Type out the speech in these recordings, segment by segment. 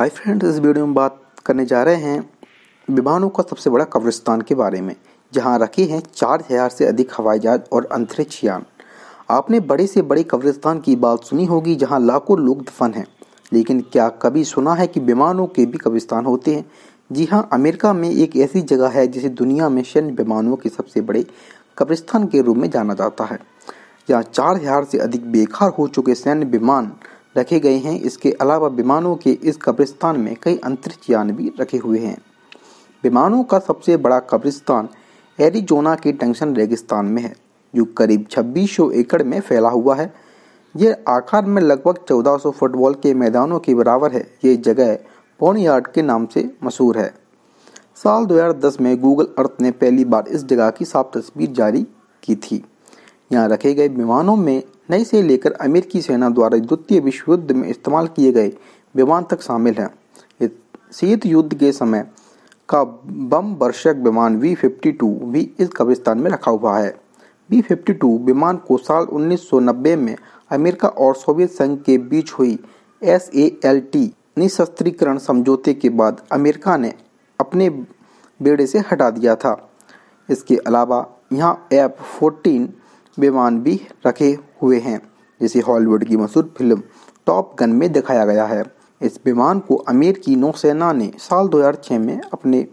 hi friends इस video में बात करने जा रहे हैं विमानों का सबसे बड़ा कब्रिस्तान के बारे में जहां रखे हैं चार हज़ार से अधिक हवाई जहाज और अंतरिक्ष यान आपने बड़े से बड़े कब्रिस्तान की बात सुनी होगी जहां लाखों लोग दफन हैं लेकिन क्या कभी सुना है कि विमानों के भी कब्रिस्तान होते हैं जी हाँ अमेरिका में एक ऐसी जगह है जिसे दुनिया में सैन्य विमानों के सबसे बड़े कब्रिस्तान के रूप में जाना जाता है यहाँ चार हज़ार से अधिक बेकार हो चुके सैन्य विमान रखे गए हैं इसके अलावा विमानों के इस कब्रिस्तान में कई अंतरिक्ष यान भी रखे हुए हैं विमानों का सबसे बड़ा कब्रिस्तान एरिजोना के टंगशन रेगिस्तान में है जो करीब छब्बीस एकड़ में फैला हुआ है यह आकार में लगभग 1400 फुटबॉल के मैदानों के बराबर है ये जगह पोनयार्ड के नाम से मशहूर है साल 2010 में गूगल अर्थ ने पहली बार इस जगह की साफ तस्वीर जारी की थी यहाँ रखे गए विमानों में नई से लेकर अमेरिकी सेना द्वारा द्वितीय विश्व युद्ध में इस्तेमाल किए गए विमान तक शामिल हैं शीत युद्ध के समय का बम वर्षक विमान वी फिफ्टी टू भी इस कब्रिस्तान में रखा हुआ है वी फिफ्टी टू विमान को साल 1990 में अमेरिका और सोवियत संघ के बीच हुई एस ए एल टी निशस्त्रीकरण समझौते के बाद अमेरिका ने अपने बेड़े से हटा दिया था इसके अलावा यहाँ एफ फोर्टीन विमान भी रखे हुए हैं जिसे हॉलीवुड की मशहूर फिल्म टॉप गन में दिखाया गया है इस विमान को अमेरिकी नौसेना ने साल 2006 में अपने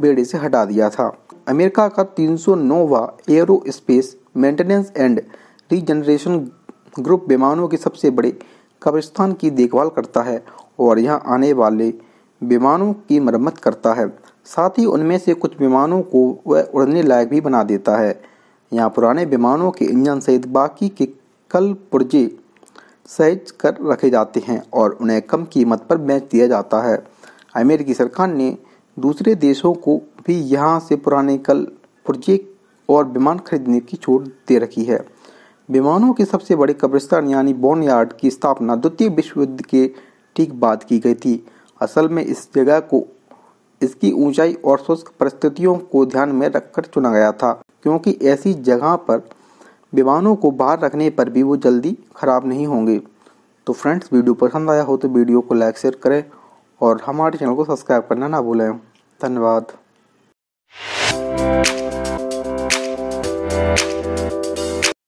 बेड़े से हटा दिया था अमेरिका का 309वां aerospace maintenance and regeneration group विमानों के सबसे बड़े कब्रिस्तान की देखभाल करता है और यहाँ आने वाले विमानों की मरम्मत करता है साथ ही उनमें से कुछ विमानों को वह उड़ने लायक भी बना देता है यहाँ पुराने विमानों के इंजन सहित बाकी के कल पुर्जे सहज कर रखे जाते हैं और उन्हें कम कीमत पर बेच दिया जाता है अमेरिकी सरकार ने दूसरे देशों को भी यहाँ से पुराने कल पुर्जे और विमान खरीदने की छूट दे रखी है विमानों के सबसे बड़े कब्रिस्तान यानी बॉन यार्ड की स्थापना द्वितीय विश्व युद्ध के ठीक बाद की गई थी असल में इस जगह को इसकी ऊंचाई और शुष्क परिस्थितियों को ध्यान में रखकर चुना गया था क्योंकि ऐसी जगह पर विमानों को बाहर रखने पर भी वो जल्दी ख़राब नहीं होंगे तो फ्रेंड्स वीडियो पसंद आया हो तो वीडियो को लाइक शेयर करें और हमारे चैनल को सब्सक्राइब करना ना भूलें धन्यवाद